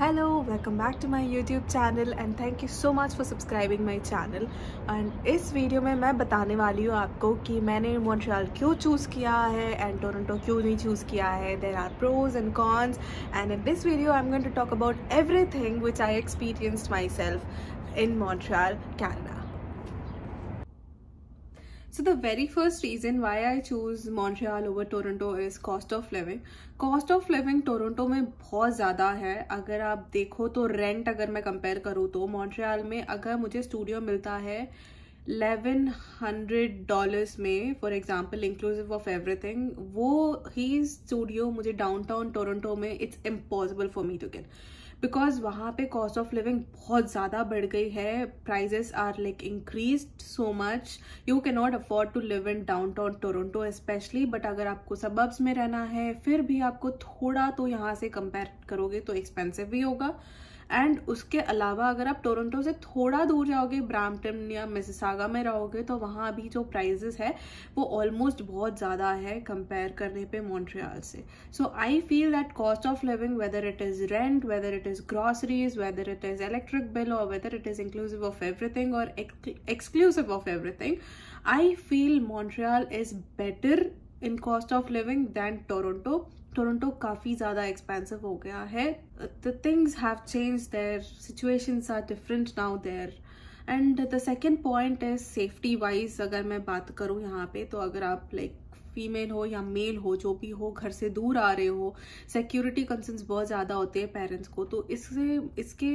Hello welcome back to my YouTube channel and thank you so much for subscribing my channel and इस video में मैं बताने वाली हूँ आपको कि मैंने मॉन्ट्रियल क्यों चूज़ किया है एंड टोरंटो क्यों नहीं चूज़ किया है there are pros and cons and in this video I am going to talk about everything which I experience myself in Montreal Canada So the very first reason why I choose Montreal over Toronto is cost of living. Cost of living Toronto में बहुत ज़्यादा है अगर आप देखो तो rent अगर मैं compare करूँ तो Montreal में अगर मुझे studio मिलता है eleven hundred dollars में for example inclusive of everything वो ही studio मुझे downtown Toronto में it's impossible for me to get. Because वहाँ पे कॉस्ट ऑफ लिविंग बहुत ज़्यादा बढ़ गई है prices are like increase so much you can not afford to live in downtown Toronto specially but अगर आपको सबब्स में रहना है फिर भी आपको थोड़ा तो यहाँ से कंपेयर करोगे तो एक्सपेंसिव भी होगा एंड उसके अलावा अगर आप टोरंटो से थोड़ा दूर जाओगे ब्राम्पटन या मिसिसागा में रहोगे तो वहाँ अभी जो प्राइजेस है वो ऑलमोस्ट बहुत ज़्यादा है कंपेयर करने पे मॉन्ट्रियल से so I feel that cost of living whether it is rent whether it is groceries whether it is electric bill और whether it is inclusive of everything और exclusive of everything I feel Montreal is better in cost of living than Toronto Toronto काफ़ी ज़्यादा expensive हो गया है the things have change there situations are different now there and the second point is safety wise अगर मैं बात करूँ यहाँ पे तो अगर आप लाइक फीमेल हो या मेल हो जो भी हो घर से दूर आ रहे हो सिक्योरिटी कंसर्न बहुत ज़्यादा होते हैं पेरेंट्स को तो इससे इसके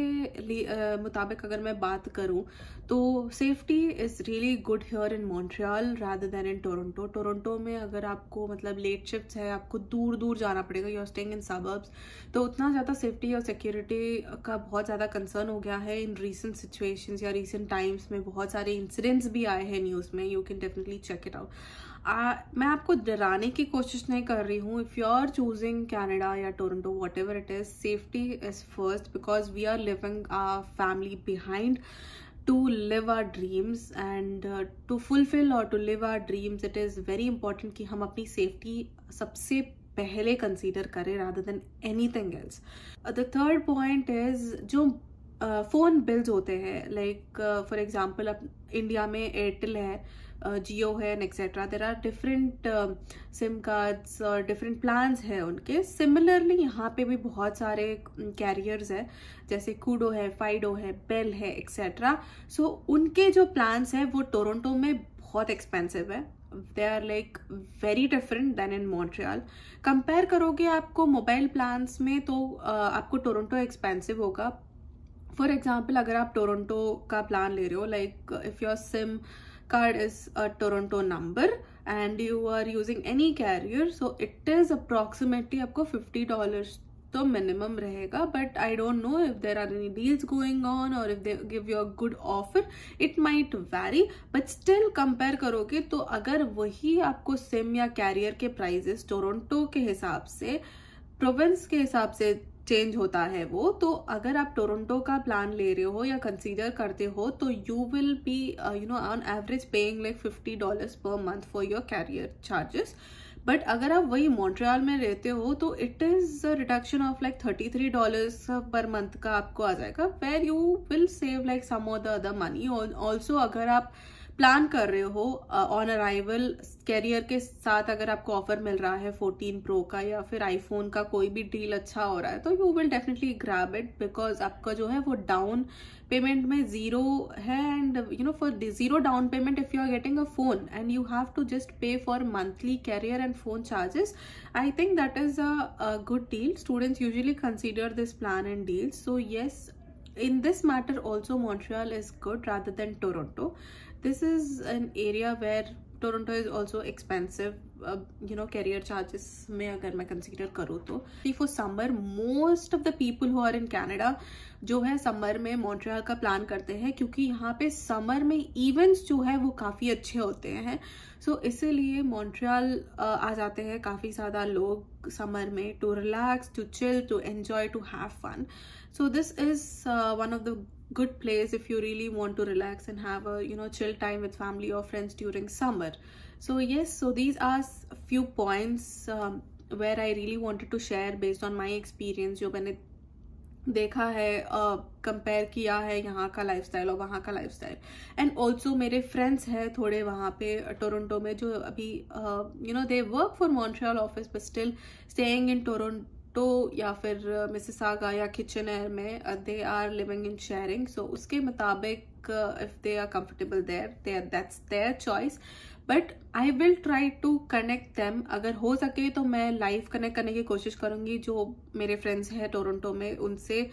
मुताबिक अगर मैं बात करूँ तो safety is really good here in Montreal rather than in Toronto Toronto में अगर आपको मतलब लेट शिफ्ट है आपको दूर दूर जाना पड़ेगा you are staying in suburbs तो उतना ज़्यादा सेफ्टी और सिक्योरिटी का बहुत ज़्यादा कंसर्न हो गया है इन रीसेंट सिचुएशंस या रीसेंट टाइम्स में बहुत सारे इंसिडेंट्स भी आए हैं न्यूज़ में you can definitely check it out uh, मैं आपको डराने की कोशिश नहीं कर रही हूँ if you are choosing Canada या Toronto whatever it is safety is first because we are living our family behind to live our dreams and to fulfil और to live our dreams it is very important कि हम अपनी safety सबसे पहले consider करें rather than anything else the third point is जो phone bills होते हैं लाइक फॉर एग्जांपल अब इंडिया में एयरटेल है जियो है etcetera there are different SIM cards और डिफरेंट प्लान्स हैं उनके सिमिलरली यहाँ पे भी बहुत सारे कैरियर्स हैं जैसे कूडो है फाइडो है बेल है एक्सेट्रा सो so, उनके जो प्लान्स हैं वो टोरंटो में बहुत एक्सपेंसिव है they are like very different than in Montreal compare करोगे आपको मोबाइल प्लान्स में तो uh, आपको टोरंटो एक्सपेंसिव होगा फॉर एग्जाम्पल अगर आप टोरंटो का प्लान ले रहे हो like if your SIM card is a Toronto number and you are using any carrier so it is approximately आपको फिफ्टी डॉलर तो मिनिमम रहेगा but I don't know if there are any deals going on और if they give you a good offer it might vary but still compare करोगे तो अगर वही आपको SIM या कैरियर के प्राइजेस टोरंटो के हिसाब से प्रोविंस के हिसाब से चेंज होता है वो तो अगर आप टोरंटो का प्लान ले रहे हो या कंसीडर करते हो तो you will be you know on average paying like fifty dollars per month for your carrier charges but अगर आप वही मॉन्ट्रियल में रहते हो तो it is reduction of like thirty three dollars per month का आपको आ जाएगा where you will save like some of the other money also अगर आप uh, प्लान कर रहे हो ऑन अराइवल कैरियर के साथ अगर आपको ऑफर मिल रहा है 14 प्रो का या फिर आईफोन का कोई भी डील अच्छा हो रहा है तो you will definitely grab it because आपका जो है वो डाउन पेमेंट में जीरो है and you know for zero down payment if you are getting a phone and you have to just pay for monthly carrier and phone charges I think that is a good deal students usually consider this plan and deal so yes in this matter also Montreal is good rather than Toronto. This is an area where Toronto is also expensive you know carrier charges में अगर मैं consider करूँ तो for summer most of the people who are in Canada जो है summer में Montreal का plan करते हैं क्योंकि यहाँ पे समर में इवेंट्स जो है वो काफ़ी अच्छे होते हैं सो so, इसीलिए मॉन्ट्रियल आ जाते हैं काफ़ी ज़्यादा लोग समर में to relax to chill to enjoy to have fun so this is one of the good place if you really want to relax and have a you know chill time with family or friends during so yes so these are few points um, where i really wanted to share based on my experience जो मैंने देखा है compare uh, किया है यहाँ का lifestyle और वहाँ का लाइफस्टाइल एंड ऑल्सो मेरे फ्रेंड्स हैं थोड़े वहाँ पे टोरंटो में जो अभी you know they work for Montreal office but still staying in Toronto या फिर मिसिसागा या किचन एयर में they are living in sharing so उसके मुताबिक if they are comfortable there there that's their choice but I will try to connect them अगर हो सके तो मैं लाइव कनेक्ट करने की कोशिश करूंगी जो मेरे फ्रेंड्स हैं टोरंटो में उनसे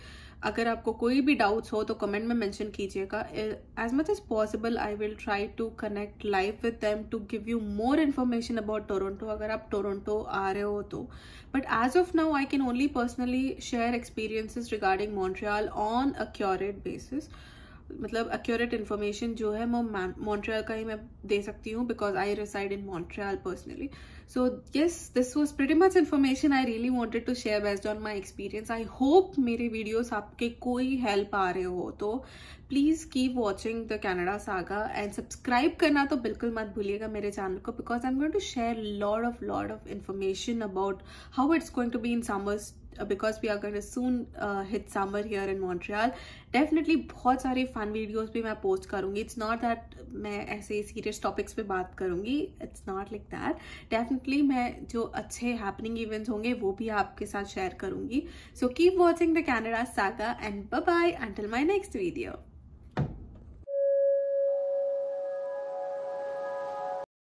अगर आपको कोई भी डाउट्स हो तो कमेंट में मेंशन कीजिएगा as much as possible I will try to connect live with them to give you more information about Toronto अगर आप टोरंटो आ रहे हो तो but as of now I can only personally share experiences regarding Montreal on a basis मतलब accurate information जो है वो मॉन्ट्रियल का ही मैं दे सकती हूँ because I reside in Montreal personally so yes this was pretty much information I really wanted to share based on my experience I hope मेरे वीडियोज आपके कोई हेल्प आ रहे हो तो please keep watching the Canada saga and subscribe करना तो बिल्कुल मत भूलिएगा मेरे चैनल को because I am going to share lot of lot of information about how it's going to be in summers because we to soon soon uh, hit summer here in Montreal. Definitely बहुत सारे fun videos भी मैं post करूँगी it's not that मैं ऐसे serious topics पे बात करूँगी it's not like that definitely मैं जो अच्छे हैपनिंग इवेंट्स होंगे वो भी आपके साथ शेयर करूँगी so keep watching the Canada and and bye until my next video